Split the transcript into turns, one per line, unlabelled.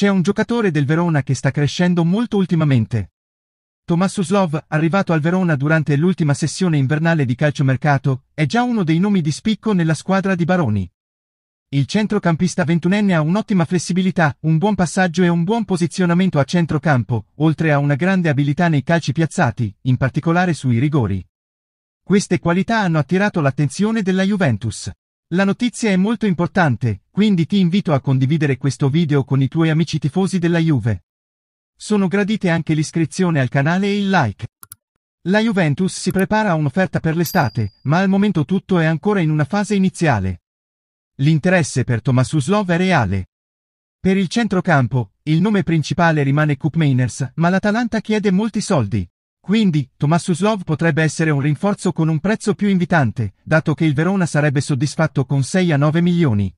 C'è un giocatore del Verona che sta crescendo molto ultimamente. Tommaso Slov, arrivato al Verona durante l'ultima sessione invernale di calciomercato, è già uno dei nomi di spicco nella squadra di Baroni. Il centrocampista ventunenne ha un'ottima flessibilità, un buon passaggio e un buon posizionamento a centrocampo, oltre a una grande abilità nei calci piazzati, in particolare sui rigori. Queste qualità hanno attirato l'attenzione della Juventus. La notizia è molto importante, quindi ti invito a condividere questo video con i tuoi amici tifosi della Juve. Sono gradite anche l'iscrizione al canale e il like. La Juventus si prepara a un'offerta per l'estate, ma al momento tutto è ancora in una fase iniziale. L'interesse per Thomas Uslov è reale. Per il centrocampo, il nome principale rimane Koopmeiners, ma l'Atalanta chiede molti soldi. Quindi, Tomasuslov potrebbe essere un rinforzo con un prezzo più invitante, dato che il Verona sarebbe soddisfatto con 6 a 9 milioni.